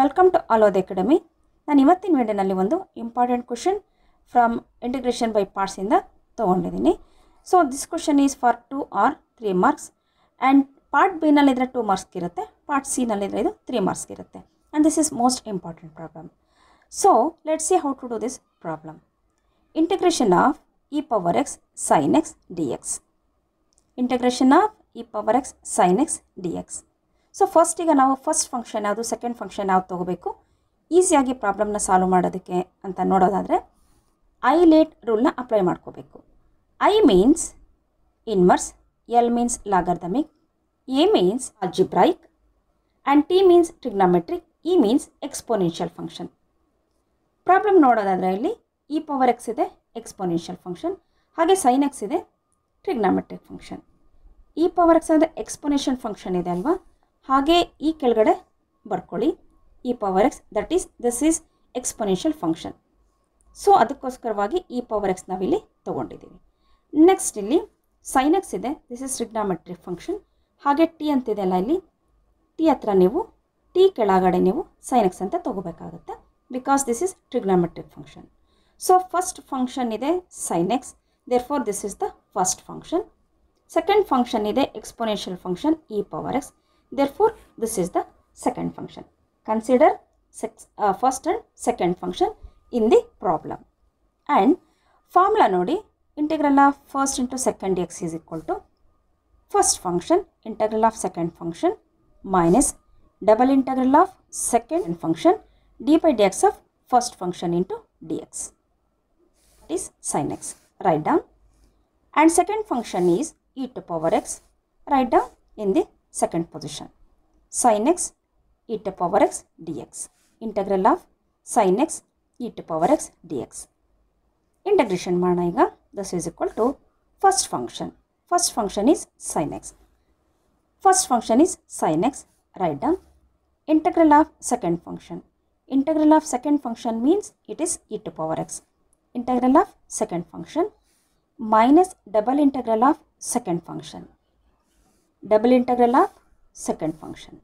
Welcome to ಆಲೋದ್ academy ನಾನು ಇವತ್ತಿನ ವೀಡಿಯೋನಲ್ಲಿ ಒಂದು important question from integration by ಪಾರ್ಟ್ಸಿಂದ ತೊಗೊಂಡಿದ್ದೀನಿ so this question is for two or three marks and part ಬಿನಲ್ಲಿದ್ದರೆ ಟೂ ಮಾರ್ಕ್ಸ್ ಇರುತ್ತೆ ಪಾರ್ಟ್ ಸಿ ಸಿನಲ್ಲಿದ್ದರೆ ಇದು ತ್ರೀ ಮಾರ್ಕ್ಸ್ ಇರುತ್ತೆ and this is most important problem so let see how to do this problem integration of e power x sine x d x integration of e power x sine x d x so first ಈಗ ನಾವು first function ಯಾವುದು second function ಯಾವುದು ತೊಗೋಬೇಕು ಈಸಿಯಾಗಿ ಪ್ರಾಬ್ಲಮ್ನ solve ಮಾಡೋದಕ್ಕೆ ಅಂತ ನೋಡೋದಾದರೆ ಐ ಲೇಟ್ ರೂಲ್ನ ಅಪ್ಲೈ ಮಾಡ್ಕೋಬೇಕು I means inverse L means logarithmic A means algebraic and T means trigonometric E means exponential function problem ನೋಡೋದಾದರೆ ಇಲ್ಲಿ ಇ ಪವರ್ ಎಕ್ಸ್ ಇದೆ ಎಕ್ಸ್ಪೋನೆನ್ಷಿಯಲ್ ಫಂಕ್ಷನ್ ಹಾಗೆ ಸೈನ್ ಎಕ್ಸ್ ಇದೆ trigonometric function e power x ಅಂದರೆ exponential function ಇದೆ ಅಲ್ವಾ ಹಾಗೆ ಈ ಕೆಳಗಡೆ ಬರ್ಕೊಳ್ಳಿ e power x that is this is exponential function so ಅದಕ್ಕೋಸ್ಕರವಾಗಿ ಇ ಪವರ್ ಎಕ್ಸ್ ನಾವಿಲ್ಲಿ ತೊಗೊಂಡಿದ್ದೀವಿ ನೆಕ್ಸ್ಟ್ ಇಲ್ಲಿ ಸೈನ್ ಎಕ್ಸ್ ಇದೆ ದಿಸ್ ಇಸ್ ಟ್ರಿಗ್ನಾಮೆಟ್ರಿಕ್ ಫಂಕ್ಷನ್ ಹಾಗೆ ಟಿ ಅಂತಿದೆ ಅಲ್ಲ ಇಲ್ಲಿ ಟಿ ಹತ್ರ ನೀವು ಟಿ ಕೆಳಗಡೆ ನೀವು ಸೈನ್ ಎಕ್ಸ್ ಅಂತ ತೊಗೋಬೇಕಾಗುತ್ತೆ because this is trigonometric function so first function ಇದೆ sine x therefore this is the first function second function ಇದೆ exponential function e power x Therefore, this is the second function. Consider six, uh, first and second function in the problem. And formula nodi integral of first into second x is equal to first function integral of second function minus double integral of second function d by dx of first function into dx. That is sin x. Write down. And second function is e to power x. Write down in the second position. sin x e to power x dx. Integral of sin x e to power x dx. Integration ಮಾಡೋಣ this is equal to first function. First function is sin x. First function is sin x. Write down. Integral of second function. Integral of second function means it is e to power x. Integral of second function minus double integral of second function. Double double integral of second function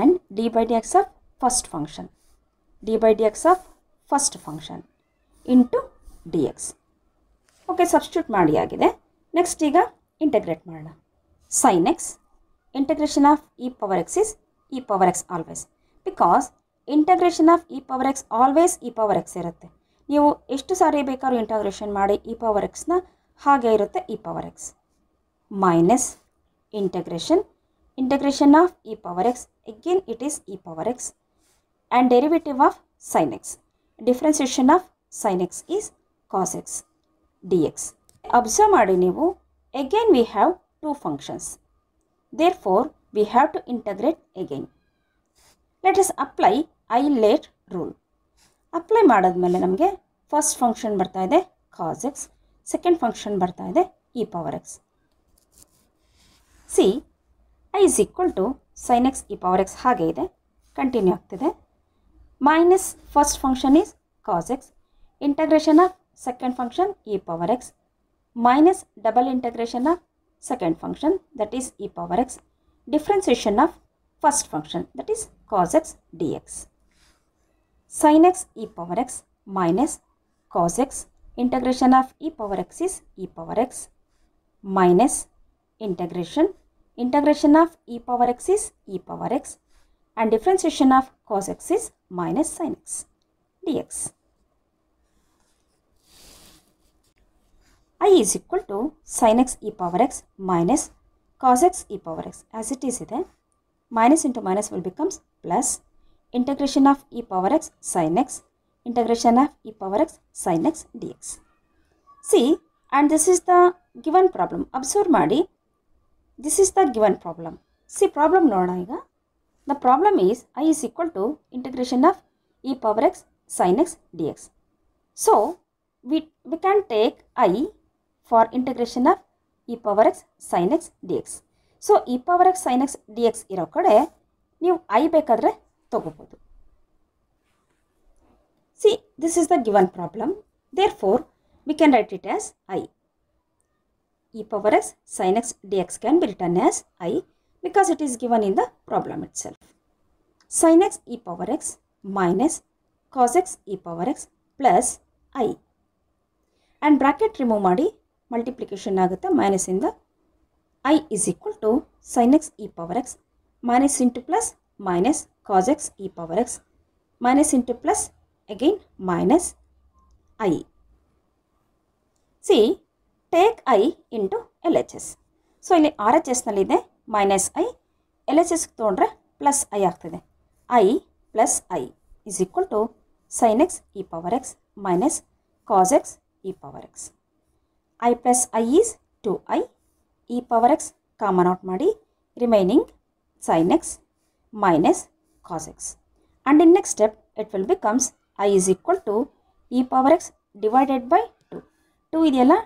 and d by dx of first function d by dx of first function d x okay substitute ಮಾಡಿ ಆಗಿದೆ next ಈಗ integrate ಮಾಡೋಣ sine x integration of e power x is e power x always because integration of e power x always e power x ಇರುತ್ತೆ ನೀವು ಎಷ್ಟು ಸಾರಿ ಬೇಕಾದ್ರೂ integration ಮಾಡಿ E power ಎಕ್ಸ್ನ ಹಾಗೆ ಇರುತ್ತೆ e power x minus integration integration of e power x again it is e power x and derivative of sin x differentiation of sine x is cos x d x observe ಮಾಡಿ ನೀವು again we have two functions therefore we have to integrate again let us apply ILATE rule apply ಮಾಡಿದ್ಮೇಲೆ ನಮಗೆ first function ಬರ್ತಾ ಇದೆ cos x second function ಬರ್ತಾ ಇದೆ e power x C is equal to sine x e power x continue आते minus first function is cos x integration of second function e power x minus double integration of second function that is e power x differentiation of first function that is cos x d x sine x e power x minus x integration of e power x is e power x minus integration. Integration of e power x is e power x and differentiation of cos x is minus sin x dx. i is equal to sin x e power x minus cos x e power x as it is then minus into minus will becomes plus integration of e power x sin x integration of e power x sin x dx. See and this is the given problem. Observe madi this is the given problem see problem ನೋಡೋಣ ಈಗ the problem is I is equal to integration of e power x sine x d x so we we can take I for integration of e power x sine x d x so e power x sine x d x ಇರೋ ಕಡೆ ನೀವು I ಬೇಕಾದರೆ ತಗೋಬೋದು see this is the given problem therefore we can right it as I e power s sin x dx can be written as i because it is given in the problem itself. Sin x e power x minus cos x e power x plus i. And bracket remove maadi multiplication agatha minus in the i is equal to sin x e power x minus into plus minus cos x e power x minus into plus again minus i. See take I into L H S so ಇಲ್ಲಿ R H ಎಸ್ನಲ್ಲಿದೆ minus I L H S ತೊಗೊಂಡ್ರೆ plus I ಆಗ್ತದೆ I plus I is equal to sine x e power x minus cos x e power x I plus I is two I e power x common out ಮಾಡಿ remaining sine x minus cos x and in next step it will becomes I is equal to E power x divided by two two ಇದೆಯಲ್ಲ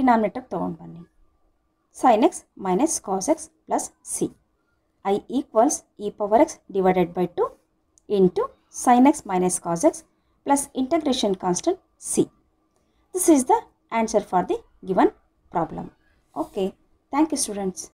denominator thawon panni. Sin x minus cos x plus c. I equals e power x divided by 2 into sin x minus cos x plus integration constant c. This is the answer for the given problem. Okay. Thank you students.